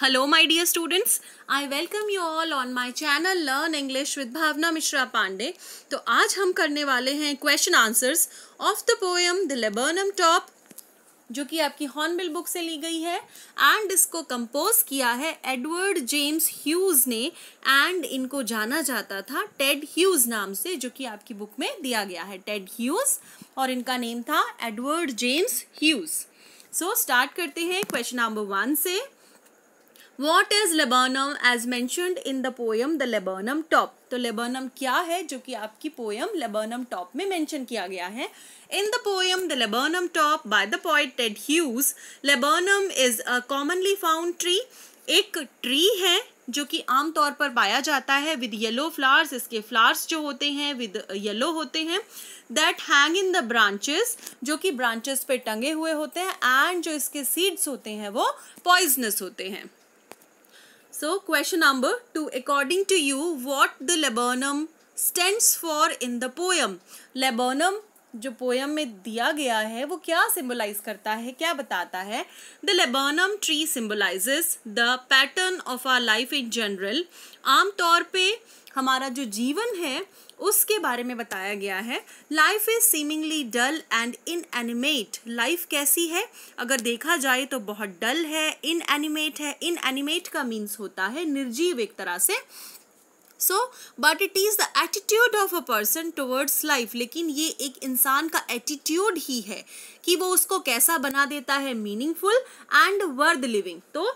Hello my dear students I welcome you all on my channel learn English with Bhavana Mishra Pandey तो आज हम करने वाले हैं question answers of the poem the laburnum top जो कि आपकी हॉर्नबिल बुक से ली गई है एंड इसको कंपोज किया है एडवर्ड जेम्स ह्यूज ने एंड इनको जाना जाता था टेड ह्यूज नाम से जो कि आपकी बुक में दिया गया है टेड ह्यूज और इनका नेम था Edward James Hughes so start करते हैं क्वेश्चन नंबर वन से what is laburnum as mentioned in the poem the laburnum top तो लेबर्नम क्या है जो कि आपकी पोएम लेबर्नम टॉप में मैंशन किया गया है in the poem the laburnum top by the poet Ted Hughes laburnum is a commonly found tree एक ट्री है जो कि आमतौर पर पाया जाता है विद येलो फ्लावर्स इसके फ्लावर्स जो होते हैं विद येलो होते हैं that hang in the branches जो कि ब्रांचेस पे टंगे हुए होते हैं एंड जो इसके सीड्स होते हैं वो पॉइजनस होते हैं So question number 2 according to you what the laburnum stands for in the poem laburnum जो पोयम में दिया गया है वो क्या सिंबलाइज करता है क्या बताता है the laburnum tree symbolise the pattern of our life in general आमतौर पे हमारा जो जीवन है उसके बारे में बताया गया है life is seemingly dull and inanimate life कैसी है अगर देखा जाए तो बहुत डल है इन एनिमेट है इन एनिमेट का मीन्स होता है निर्जीव एक तरह से so but it is the attitude of a person towards life लेकिन ये एक इंसान का एटीट्यूड ही है कि वो उसको कैसा बना देता है मीनिंगफुल एंड वर्द लिविंग तो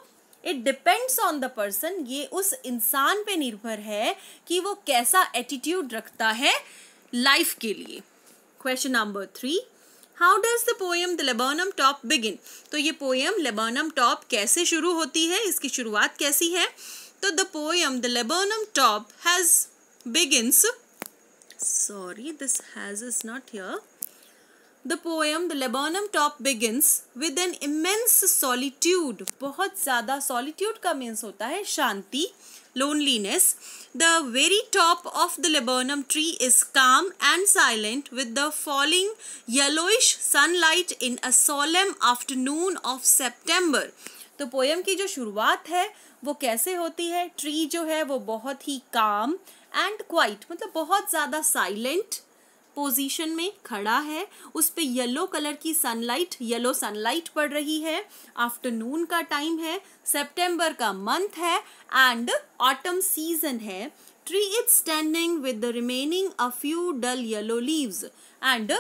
it depends on the person ये उस इंसान पे निर्भर है कि वो कैसा एटीट्यूड रखता है लाइफ के लिए question number three how does the poem the laburnum top begin तो ये पोएम लेबर्नम टॉप कैसे शुरू होती है इसकी शुरुआत कैसी है तो the poem the laburnum top has begin sorry this has is not here the poem the laburnum top begins with an immense solitude बहुत ज़्यादा सॉलिट्यूड का मीन्स होता है शांति loneliness the very top of the laburnum tree is calm and silent with the falling yellowish light in a solemn afternoon of September तो poem की जो शुरुआत है वो कैसे होती है ट्री जो है वो बहुत ही काम एंड क्वाइट मतलब बहुत ज़्यादा साइलेंट पोजीशन में खड़ा है उस पर येलो कलर की सनलाइट येलो सनलाइट पड़ रही है आफ्टरनून का टाइम है सितंबर का मंथ है एंड ऑटम सीजन है tree is standing with the remaining a few dull yellow leaves and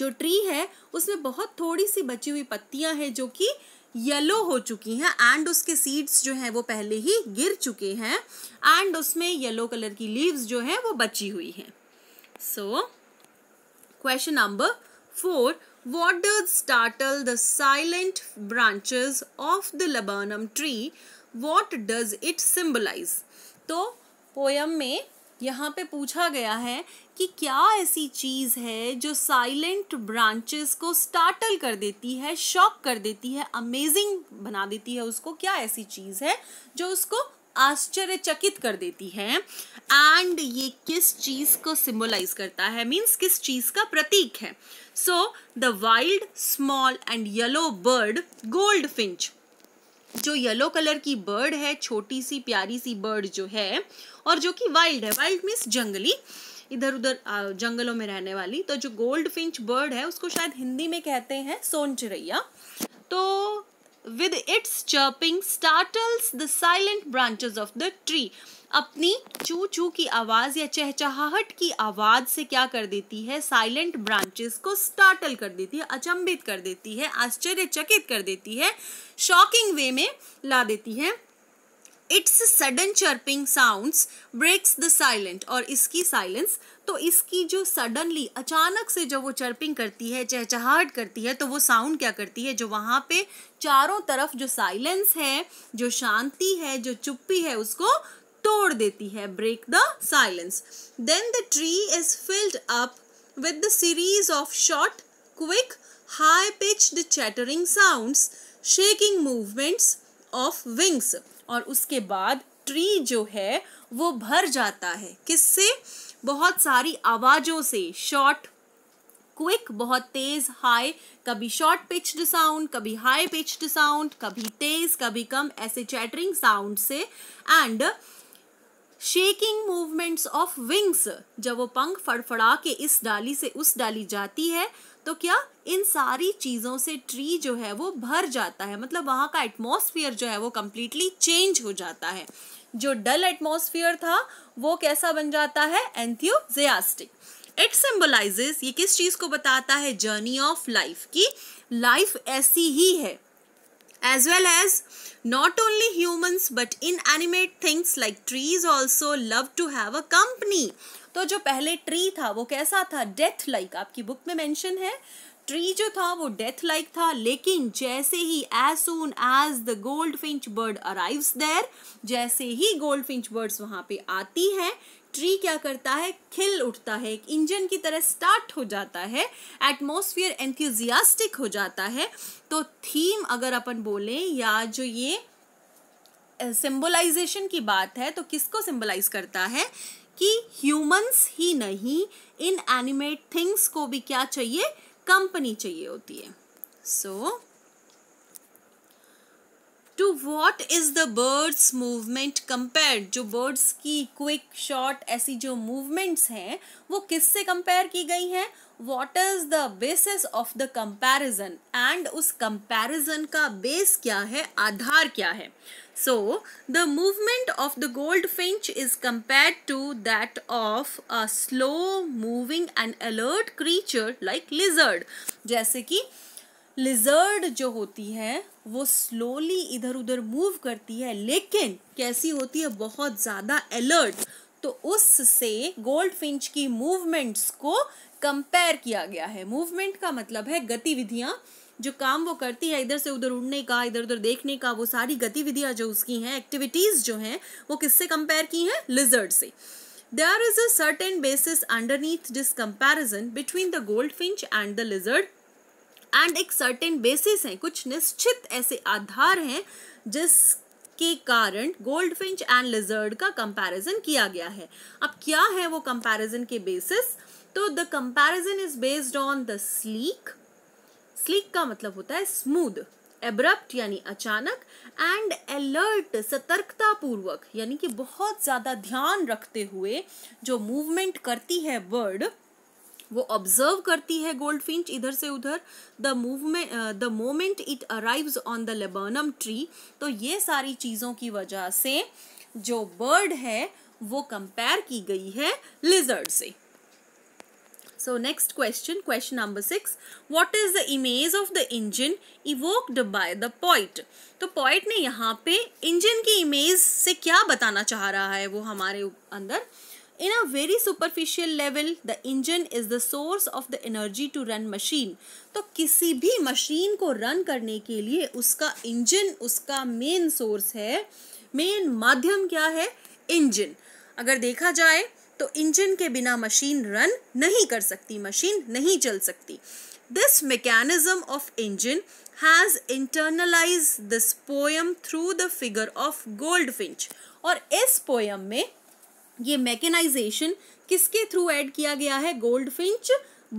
जो ट्री है उसमें बहुत थोड़ी सी बची हुई पत्तियां हैं जो कि येलो हो चुकी हैं एंड उसके सीड्स जो हैं वो पहले ही गिर चुके हैं एंड उसमें येलो कलर की लीव्स जो हैं वो बची हुई हैं सो so, Question number 4. What does startle the silent branches of the laburnum tree? What does it symbolize? to poem में यहाँ पे पूछा गया है कि क्या ऐसी चीज़ है जो साइलेंट ब्रांचेस को स्टार्टल कर देती है शॉक कर देती है अमेजिंग बना देती है उसको क्या ऐसी चीज़ है जो उसको आश्चर्यचकित कर देती है एंड ये किस चीज को सिंबलाइज करता है मीन्स किस चीज का प्रतीक है so the wild small and yellow bird goldfinch जो येलो कलर की बर्ड है छोटी सी प्यारी सी बर्ड जो है और जो कि वाइल्ड है वाइल्ड मीन्स जंगली इधर उधर जंगलों में रहने वाली तो जो गोल्ड फिंच बर्ड है उसको शायद हिंदी में कहते हैं सोनचरैया तो with its chirping startles the silent branches of the tree अपनी चू चू की आवाज या चहचहाहट की आवाज से क्या कर देती है साइलेंट ब्रांचेस को स्टार्टल कर देती है अचंभित कर देती है आश्चर्यचकित कर देती है शॉकिंग वे में ला देती है its sudden chirping sounds breaks the silent और इसकी साइलेंस तो इसकी जो सडनली अचानक से जब वो चर्पिंग करती है चहचहाट करती है तो वो साउंड क्या करती है जो वहाँ पे चारों तरफ जो साइलेंस है जो शांति है जो चुप्पी है उसको तोड़ देती है break the silence then the tree is filled up with the series of short quick high pitched chattering sounds shaking movements of wings और उसके बाद ट्री जो है वो भर जाता है किससे बहुत सारी आवाज़ों से शॉर्ट क्विक बहुत तेज़ हाई कभी शॉर्ट पिच्ड साउंड कभी हाई पिच्ड साउंड कभी तेज़ कभी कम ऐसे चैटरिंग साउंड से and shaking movements of wings जब वो पंख फड़फड़ा के इस डाली से उस डाली जाती है तो क्या इन सारी चीज़ों से ट्री जो है वो भर जाता है मतलब वहाँ का एटमॉस्फेयर जो है वो कम्प्लीटली चेंज हो जाता है जो डल एटमॉस्फेयर था वो कैसा बन जाता है एंथियोजियास्टिक इट सिंबलाइजेस ये किस चीज़ को बताता है जर्नी ऑफ लाइफ की लाइफ ऐसी ही है as well as not only humans but inanimate things like trees also love to have a company तो जो पहले ट्री था वो कैसा था डेथ लाइक आपकी बुक में मेंशन है ट्री जो था वो डेथ लाइक था लेकिन जैसे ही as soon as the goldfinch bird arrives there जैसे ही गोल्ड फिंच बर्ड्स वहाँ पे आती हैं ट्री क्या करता है खिल उठता है एक इंजन की तरह स्टार्ट हो जाता है एटमोसफियर एंथ्यूजियास्टिक हो जाता है तो थीम अगर अपन बोलें या जो ये सिंबलाइजेशन की बात है तो किसको सिंबलाइज करता है कि ह्यूमंस ही नहीं इन एनिमेट थिंग्स को भी क्या चाहिए कंपनी चाहिए होती है so two what is the birds movement compare जो बर्ड्स की क्विक शॉर्ट ऐसी जो मूवमेंट्स हैं वो किससे कंपेयर की गई हैं what is the basis of the comparison and उस कंपैरिजन का बेस क्या है आधार क्या है So, the movement of the goldfinch is compared to that of a slow moving and alert creature like lizard. जैसे कि लिजर्ड जो होती है वो स्लोली इधर उधर मूव करती है लेकिन कैसी होती है बहुत ज़्यादा अलर्ट तो उससे गोल्ड फिंच की मूवमेंट्स को कंपेयर किया गया है मूवमेंट का मतलब है गतिविधियाँ जो काम वो करती है इधर से उधर उड़ने का इधर उधर देखने का वो सारी गतिविधियां जो उसकी हैं एक्टिविटीज़ जो हैं वो किससे कंपेयर की हैं लिजर्ड से is a certain basis underneath this this between the goldfinch and the lizard and एक सर्टेन बेसिस हैं कुछ निश्चित ऐसे आधार हैं जिसके कारण गोल्ड फिंच एंड लिजर्ड का कंपैरिजन किया गया है अब क्या है वो कंपैरिजन के बेसिस तो the comparison is based on the sleek sleek का मतलब होता है स्मूद एब्रप्ट यानी अचानक एंड अलर्ट सतर्कता पूर्वक यानी कि बहुत ज़्यादा ध्यान रखते हुए जो मूवमेंट करती है बर्ड वो ऑब्जर्व करती है गोल्ड फिंच इधर से उधर the movement the moment it arrives on the laburnum tree तो ये सारी चीज़ों की वजह से जो बर्ड है वो कंपेयर की गई है लिजर्ड से So next question, question number 6 What is the image of the engine evoked by the poet? to poet ne yahan pe engine ki image se kya batana चाह raha hai wo hamare andar In a very superficial level, the engine is the source of the energy to run machine. to kisi bhi machine ko run karne ke liye uska engine uska main source hai main madhyam kya hai engine agar dekha jaye तो engine के बिना machine run नहीं कर सकती machine नहीं चल सकती this mechanism of engine has internalise this poem through the figure of goldfinch और इस पोयम में ये मैकेनाइजेशन किसके थ्रू ऐड किया गया है गोल्ड फिंच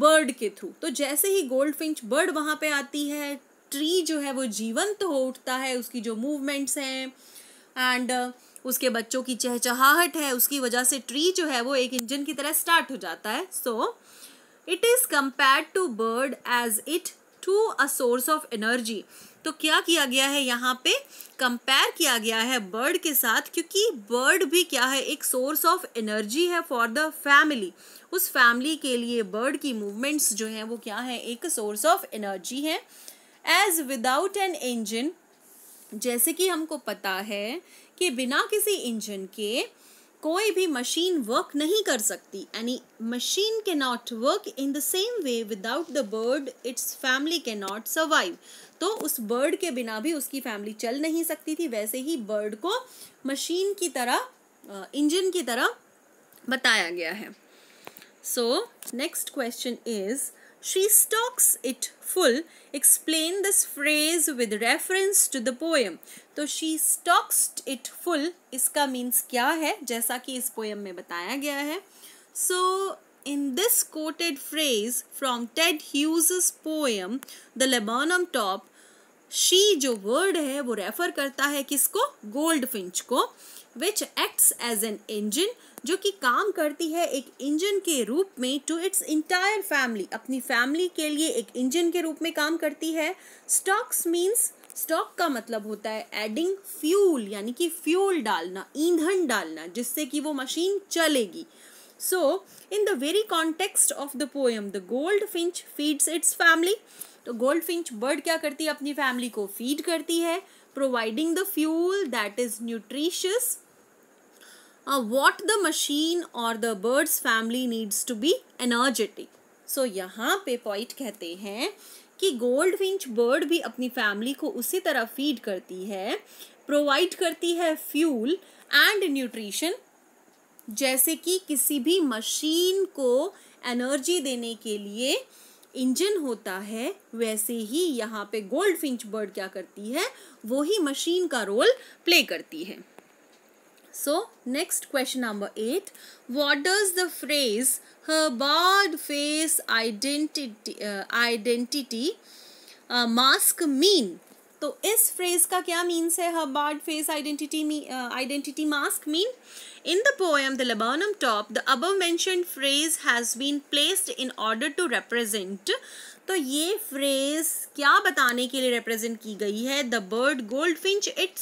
बर्ड के थ्रू तो जैसे ही गोल्ड फिंच बर्ड वहाँ पे आती है ट्री जो है वो जीवंत तो हो उठता है उसकी जो मूवमेंट्स हैं एंड uh, उसके बच्चों की चहचहाहट है उसकी वजह से ट्री जो है वो एक इंजन की तरह स्टार्ट हो जाता है so it is compare to bird as it to a source of energy तो क्या किया गया है यहाँ पे कंपेयर किया गया है बर्ड के साथ क्योंकि बर्ड भी क्या है एक सोर्स ऑफ एनर्जी है फॉर द फैमिली उस फैमिली के लिए बर्ड की मूवमेंट्स जो हैं वो क्या है एक सोर्स ऑफ एनर्जी है एज विदाउट एन इंजन जैसे कि हमको पता है कि बिना किसी इंजन के कोई भी मशीन वर्क नहीं कर सकती यानी मशीन के not work in the same way without the bird its family के नॉट सर्वाइव तो उस बर्ड के बिना भी उसकी फैमिली चल नहीं सकती थी वैसे ही बर्ड को मशीन की तरह इंजन की तरह बताया गया है so next question is She stocks it full. Explain this phrase with reference to the poem. तो she stocks it full इसका means क्या है जैसा कि इस poem में बताया गया है So in this quoted phrase from Ted Hughes's poem The Lebanon Top she जो word है वो refer करता है किसको goldfinch को which acts as an engine जो कि काम करती है एक इंजन के रूप में टू इट्स इंटायर फैमिली अपनी फैमिली के लिए एक इंजन के रूप में काम करती है स्टॉक्स मीन्स स्टॉक का मतलब होता है एडिंग फ्यूल यानी कि फ्यूल डालना ईंधन डालना जिससे कि वो मशीन चलेगी so in the very context of the poem the goldfinch feeds its family तो गोल्ड फिंच बर्ड क्या करती है अपनी फैमिली को फीड करती है providing the fuel that is nutritious uh, what the machine or the bird's family needs to be energetic. So so, यहाँ पे पॉइंट कहते हैं कि गोल्ड bird बर्ड भी अपनी फैमिली को उसी तरह फीड करती है प्रोवाइड करती है फ्यूल एंड न्यूट्रिशन जैसे कि किसी भी मशीन को एनर्जी देने के लिए इंजन होता है वैसे ही यहाँ पे गोल्ड फिंच बर्ड क्या करती है वो ही मशीन का रोल प्ले करती है So next question number 8. What does the phrase her bald face identity, uh, identity uh, mask mean? तो इस फ्रेज का क्या मीन्स है her barred face identity identity mask mean in the poem the laburnum top the above mention phrase has been placed in order to represent तो ये phrase क्या बताने के लिए रिप्रेजेंट की गई है the bird goldfinch it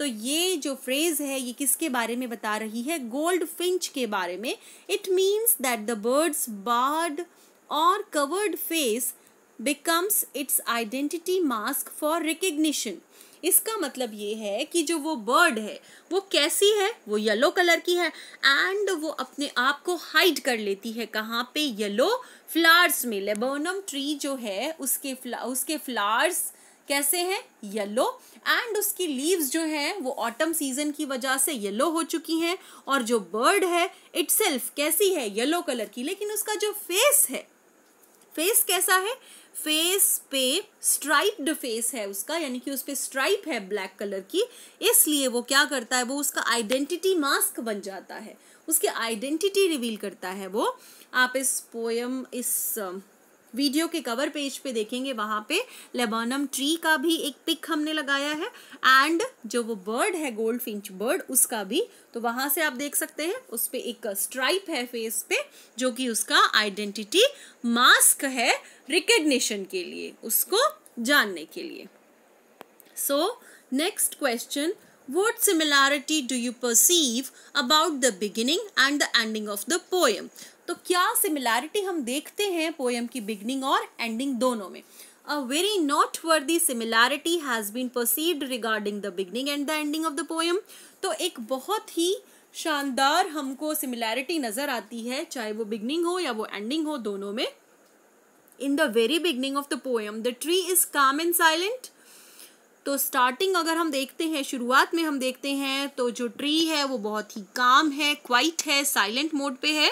तो ये जो फ्रेज है ये किसके बारे में बता रही है गोल्ड फिंच के बारे में it means that the bird's barred और covered face becomes its identity mask for recognition इसका मतलब ये है कि जो वो बर्ड है वो कैसी है वो येलो कलर की है एंड वो अपने आप को हाइड कर लेती है कहाँ पे येलो फ्लावर्स में लेबोनम ट्री जो है उसके फ्ला उसके फ्लावर्स कैसे हैं येलो एंड उसकी लीव्स जो हैं वो ऑटम सीजन की वजह से येलो हो चुकी हैं और जो बर्ड है इट्सल्फ कैसी है येलो कलर की लेकिन उसका जो फेस है फेस कैसा है फेस पे स्ट्राइप्ड फेस है उसका यानी कि उस पर स्ट्राइप है ब्लैक कलर की इसलिए वो क्या करता है वो उसका आइडेंटिटी मास्क बन जाता है उसकी आइडेंटिटी रिवील करता है वो आप इस पोएम इस वीडियो के कवर पेज पे देखेंगे वहाँ पे लेबानम ट्री का भी एक पिक हमने लगाया है एंड जो वो बर्ड है गोल्ड फिंच बर्ड उसका भी तो वहाँ से आप देख सकते हैं उस पर एक स्ट्राइप है फेस पे जो कि उसका आइडेंटिटी मास्क है रिकग्निशन के लिए उसको जानने के लिए so next question What similarity do you perceive about the beginning and the ending of the poem? तो क्या सिमिलैरिटी हम देखते हैं पोएम की बिगनिंग और एंडिंग दोनों में a very noteworthy similarity has been perceive regarding the beginning and the ending of the poem तो एक बहुत ही शानदार हमको सिमिलैरिटी नज़र आती है चाहे वो बिगनिंग हो या वो एंडिंग हो दोनों में in the very beginning of the poem the tree is calm and silent तो स्टार्टिंग अगर हम देखते हैं शुरुआत में हम देखते हैं तो जो ट्री है वो बहुत ही काम है क्वाइट है साइलेंट मोड पे है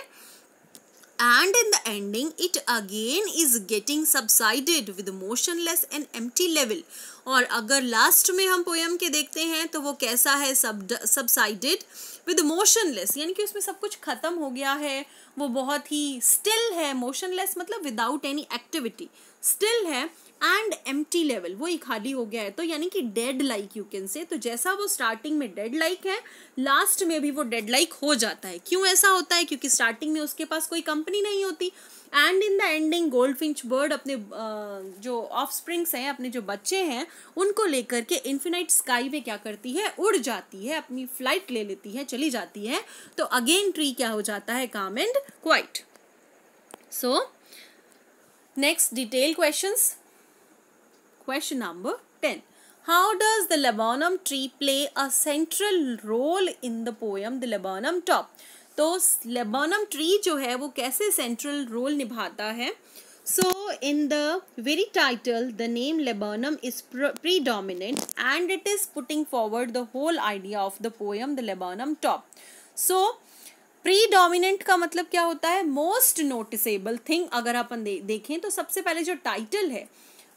and in the ending it again is getting subsided with motionless and empty level और अगर लास्ट में हम पोएम के देखते हैं तो वो कैसा है सब सबसाइडेड विद मोशनलेस यानी कि उसमें सब कुछ ख़त्म हो गया है वो बहुत ही स्टिल है मोशनलेस मतलब विदाउट एनी एक्टिविटी स्टिल है एंड एम लेवल वो ही खाली हो गया है तो यानी कि dead like you can say तो जैसा वो स्टार्टिंग में डेड लाइक है लास्ट में भी वो डेड लाइक हो जाता है क्यों ऐसा होता है क्योंकि स्टार्टिंग में उसके पास कोई कंपनी नहीं होती and in the ending goldfinch bird अपने जो ऑफ स्प्रिंग्स हैं अपने जो बच्चे हैं उनको लेकर के इन्फिनाइट स्काई में क्या करती है उड़ जाती है अपनी फ्लाइट ले लेती है चली जाती है तो अगेन ट्री क्या हो जाता है calm and quiet so next detail questions Question number 10. How does the laburnum tree play a central role in the poem The Laburnum Top? तो लेबोनम ट्री जो है वो कैसे सेंट्रल रोल निभाता है so in the very title the name laburnum is predominant and it is putting forward the whole idea of the poem the laburnum top so predominant का मतलब क्या होता है मोस्ट नोटिसेबल थिंग अगर अपन दे, देखें तो सबसे पहले जो टाइटल है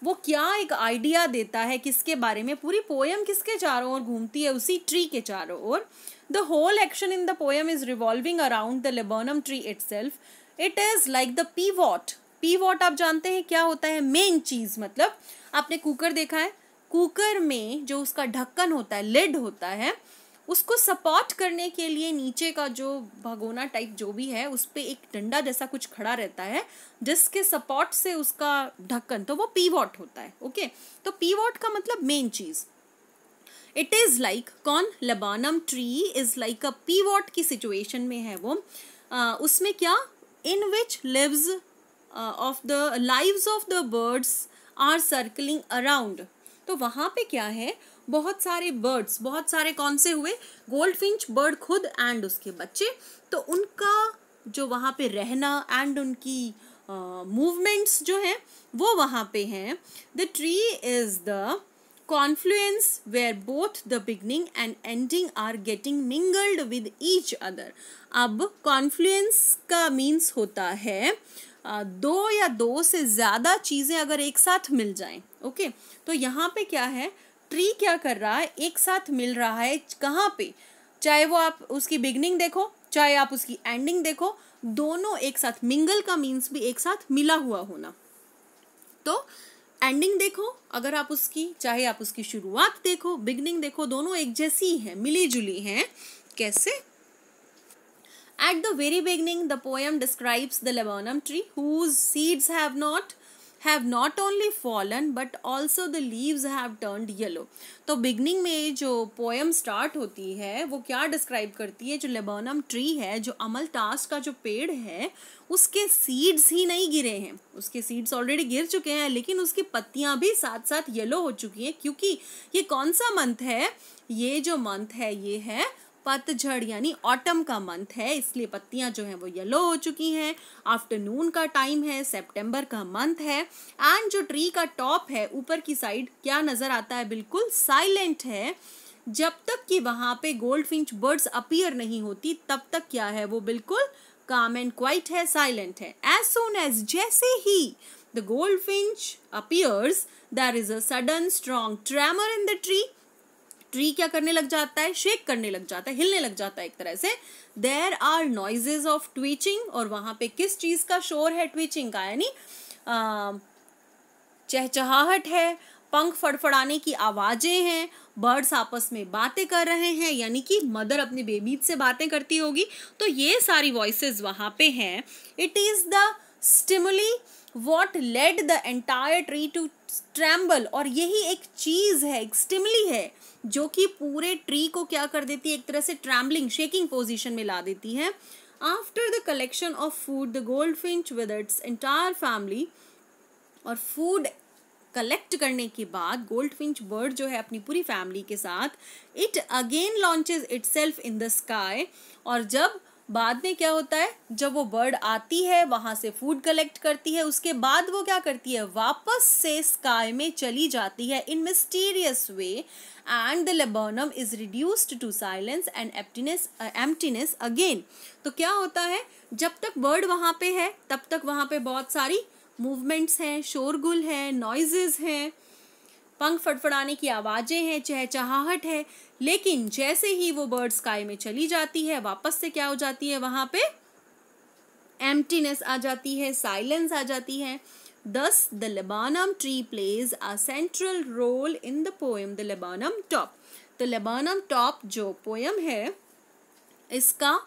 वो क्या एक आइडिया देता है किसके बारे में पूरी पोयम किसके चारों ओर घूमती है उसी ट्री के चारों ओर the whole action in the poem is revolving around the laburnum tree itself it is like the pivot pivot आप जानते हैं क्या होता है मेन चीज़ मतलब आपने कुकर देखा है कुकर में जो उसका ढक्कन होता है लिड होता है उसको सपोर्ट करने के लिए नीचे का जो भगोना टाइप जो भी है उस पर एक डंडा जैसा कुछ खड़ा रहता है जिसके सपोर्ट से उसका ढक्कन तो वो पीवॉट होता है ओके तो पीवॉट का मतलब मेन चीज़ इट इज़ लाइक कौन laburnum tree is like a pivot की सिचुएशन में है वो आ, उसमें क्या in which lives of the lives of the birds are circling around तो वहाँ पे क्या है बहुत सारे बर्ड्स बहुत सारे कौन से हुए गोल्ड फिंच बर्ड खुद एंड उसके बच्चे तो उनका जो वहाँ पे रहना एंड उनकी मूवमेंट्स uh, जो हैं वो वहाँ पे हैं the tree is the confluence where both the beginning and ending are getting mingled with each other अब कॉन्फ्लुएंस का मीन्स होता है दो या दो से ज़्यादा चीज़ें अगर एक साथ मिल जाएं ओके okay? तो यहाँ पे क्या है ट्री क्या कर रहा है एक साथ मिल रहा है कहाँ पे चाहे वो आप उसकी बिगनिंग देखो चाहे आप उसकी एंडिंग देखो दोनों एक साथ मिंगल का मीन्स भी एक साथ मिला हुआ होना तो एंडिंग देखो अगर आप उसकी चाहे आप उसकी शुरुआत देखो बिगनिंग देखो दोनों एक जैसी है मिली जुली हैं कैसे at the very beginning the poem describes the laburnum tree whose seeds have not have not only fallen but also the leaves have turned yellow तो बिगनिंग में जो पोएम स्टार्ट होती है वो क्या डिस्क्राइब करती है जो लेबोनम ट्री है जो अमल टास्क का जो पेड़ है उसके सीड्स ही नहीं गिरे हैं उसके सीड्स ऑलरेडी गिर चुके हैं लेकिन उसकी पत्तियां भी साथ साथ येलो हो चुकी हैं क्योंकि ये कौन सा मंथ है ये जो मंथ है ये है पतझड़ यानी ऑटम का मंथ है इसलिए पत्तियां जो हैं वो येलो हो चुकी हैं आफ्टरनून का टाइम है सितंबर का मंथ है एंड जो ट्री का टॉप है ऊपर की साइड क्या नज़र आता है बिल्कुल साइलेंट है जब तक कि वहाँ पे गोल्ड फिंच बर्ड्स अपीयर नहीं होती तब तक क्या है वो बिल्कुल काम एंड क्वाइट है साइलेंट है एज सोन एज जैसे ही the goldfinch appears there is a sudden strong tremor in the tree tree क्या करने लग जाता है शेक करने लग जाता है हिलने लग जाता है एक तरह से there are noises of twitching और वहां पे किस चीज़ का शोर है ट्विचिंग का यानी चहचहाहट है पंख फड़फड़ाने की आवाज़ें हैं बर्ड्स आपस में बातें कर रहे हैं यानी कि मदर अपनी बेबी से बातें करती होगी तो ये सारी वॉइसेस वहां पे हैं it is the stimuli what led the entire tree to tremble और यही एक चीज़ है एक स्टिमली है जो कि पूरे ट्री को क्या कर देती है एक तरह से ट्रैम्बलिंग शेकिंग पोजिशन में ला देती है after the collection of food the goldfinch with its entire family और फूड कलेक्ट करने के बाद गोल्ड फिंच बर्ड जो है अपनी पूरी फैमिली के साथ it again launches itself in the sky और जब बाद में क्या होता है जब वो बर्ड आती है वहाँ से फूड कलेक्ट करती है उसके बाद वो क्या करती है वापस से स्काई में चली जाती है in mysterious way and the laburnum is reduced to silence and emptiness emptiness again तो क्या होता है जब तक बर्ड वहाँ पे है तब तक वहाँ पे बहुत सारी मूवमेंट्स हैं शोरगुल है नॉइजेज हैं पंख फड़फड़ाने की आवाज़ें हैं चहचहाहट है लेकिन जैसे ही वो बर्ड स्काई में चली जाती है वापस से क्या हो जाती है वहां पे एम्प्टीनेस आ जाती है साइलेंस आ जाती है thus the laburnum tree plays a central role in the poem the laburnum top तो लेबानम टॉप जो पोएम है इसका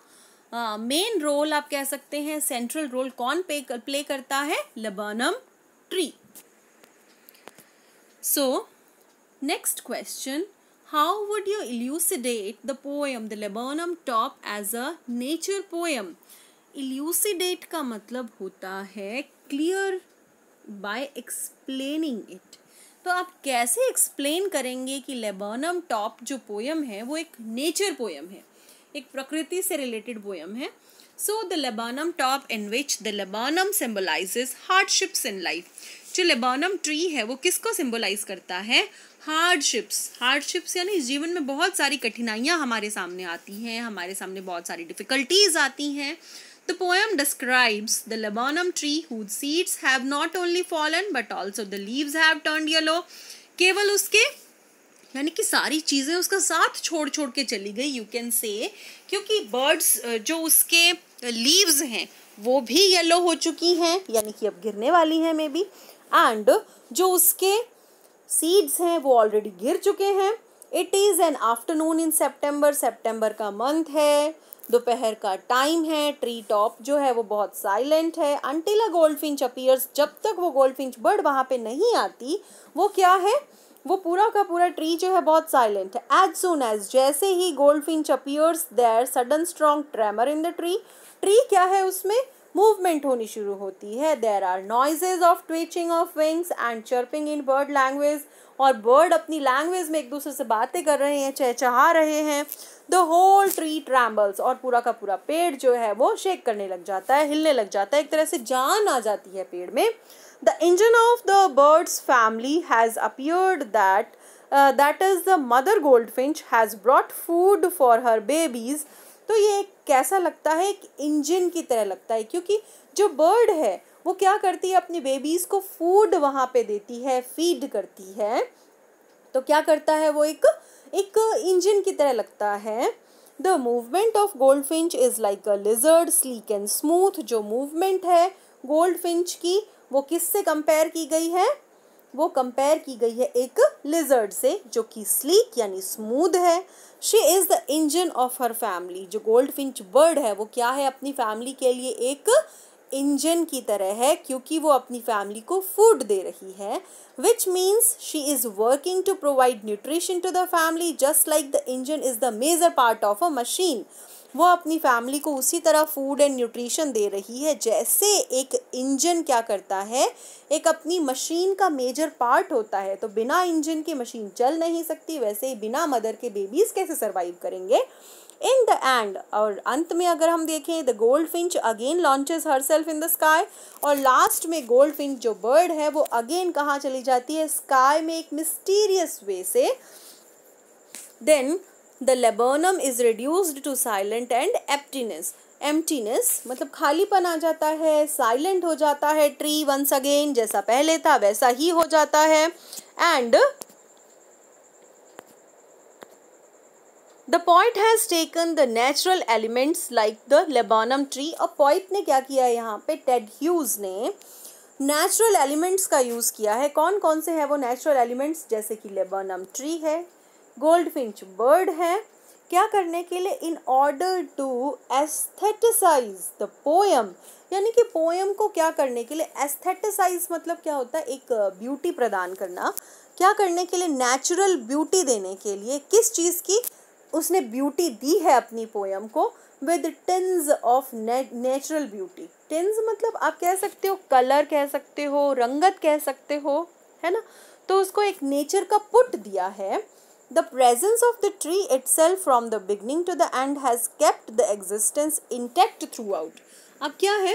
मेन रोल आप कह सकते हैं सेंट्रल रोल कौन पे कर, प्ले करता है laburnum tree so next question how would you elucidate the poem the laburnum top as a nature poem? Elucidate का मतलब होता है clear by explaining it. तो आप कैसे एक्सप्लेन करेंगे कि लेबर्नम टॉप जो पोएम है वो एक नेचर पोएम है एक प्रकृति से रिलेटेड पोएम है so the laburnum top in which the laburnum symbolize hardships in life जो लेबानम ट्री है वो किसको सिम्बोलाइज करता है हार्डशिप्स हार्डशिप्स यानी जीवन में बहुत सारी कठिनाइयाँ हमारे सामने आती हैं हमारे सामने बहुत सारी डिफ़िकल्टीज आती हैं the poem describes the laburnum tree whose seeds have not only fallen but also the leaves have turned yellow केवल उसके यानी कि सारी चीज़ें उसका साथ छोड़ छोड़ के चली गई यू कैन से क्योंकि बर्ड्स जो उसके लीव्स हैं वो भी येलो हो चुकी हैं यानी कि अब गिरने वाली हैं मे बी एंड जो उसके सीड्स हैं वो ऑलरेडी गिर चुके हैं it is an afternoon in September September का मंथ है दोपहर का टाइम है ट्री टॉप जो है वो बहुत साइलेंट है until a goldfinch appears जब तक वो गोल्ड फिंच बर्ड वहाँ पे नहीं आती वो क्या है वो पूरा का पूरा ट्री जो है बहुत साइलेंट है एज सुन एज जैसे ही goldfinch appears there sudden strong tremor in the tree tree क्या है उसमें मूवमेंट होनी शुरू होती है there are noises of twitching of wings and chirping in bird language और बर्ड अपनी लैंग्वेज में एक दूसरे से बातें कर रहे हैं चहचहा रहे हैं द होल ट्री ट्रैम्बल्स और पूरा का पूरा पेड़ जो है वो शेक करने लग जाता है हिलने लग जाता है एक तरह से जान आ जाती है पेड़ में the engine of the bird's family has appeared that that is the mother goldfinch has brought food for her babies तो ये एक कैसा लगता है एक इंजन की तरह लगता है क्योंकि जो बर्ड है वो क्या करती है अपनी बेबीज़ को फूड वहाँ पे देती है फीड करती है तो क्या करता है वो एक एक इंजन की तरह लगता है the movement of goldfinch is like a lizard sleek and smooth जो मूवमेंट है गोल्ड फिंच की वो किससे कंपेयर की गई है वो कंपेयर की गई है एक लिजर्ड से जो कि स्लीक यानी स्मूद है she is the engine of her family जो गोल्ड फिंच बर्ड है वो क्या है अपनी फैमिली के लिए एक इंजन की तरह है क्योंकि वो अपनी फैमिली को फूड दे रही है which means she is working to provide nutrition to the family just like the engine is the major part of a machine वह अपनी फैमिली को उसी तरह फूड एंड न्यूट्रिशन दे रही है जैसे एक इंजन क्या करता है एक अपनी मशीन का मेजर पार्ट होता है तो बिना इंजन के मशीन चल नहीं सकती वैसे ही बिना मदर के बेबीज़ कैसे सर्वाइव करेंगे इन द एंड और अंत में अगर हम देखें the goldfinch again launches herself in the sky और लास्ट में गोल्ड फिंच जो बर्ड है वो अगेन कहाँ चली जाती है स्काई में एक मिस्टीरियस वे से then the laburnum is reduced to silent and emptiness emptiness मतलब खालीपन आ जाता है साइलेंट हो जाता है ट्री वंस अगेन जैसा पहले था वैसा ही हो जाता है and the poet has taken the natural elements like the laburnum tree और पॉइट ने क्या किया है यहाँ पे टेड ह्यूज ने नेचुरल एलिमेंट्स का यूज़ किया है कौन कौन से हैं वो नेचुरल एलिमेंट्स जैसे कि लेबानम ट्री है गोल्डफिंच बर्ड है क्या करने के लिए in order to aestheticize the poem यानी कि पोएम को क्या करने के लिए एस्थेटिसाइज मतलब क्या होता है एक ब्यूटी प्रदान करना क्या करने के लिए नेचुरल ब्यूटी देने के लिए किस चीज़ की उसने ब्यूटी दी है अपनी पोएम को with tints of natural beauty tints मतलब आप कह सकते हो कलर कह सकते हो रंगत कह सकते हो है ना तो उसको एक नेचर का पुट दिया है The presence of the tree itself from the beginning to the end has kept the existence intact throughout. अब क्या है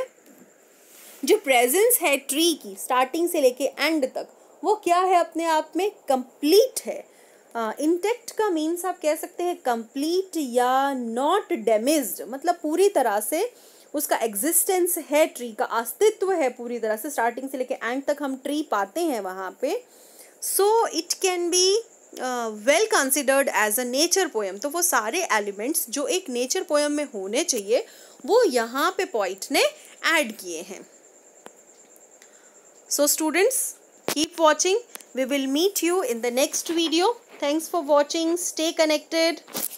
जो प्रेजेंस है ट्री की स्टार्टिंग से लेके एंड तक वो क्या है अपने आप में कंप्लीट है इंटेक्ट uh, का मीन्स आप कह सकते हैं कंप्लीट या नॉट डैमेज्ड मतलब पूरी तरह से उसका एग्जिस्टेंस है ट्री का अस्तित्व है पूरी तरह से स्टार्टिंग से लेके एंड तक हम ट्री पाते हैं वहाँ पे so it can be well considered as a nature poem तो वो सारे एलिमेंट्स जो एक नेचर पोएम में होने चाहिए वो यहाँ पे पॉइंट ने ऐड किए हैं so students keep watching we will meet you in the next video thanks for watching stay connected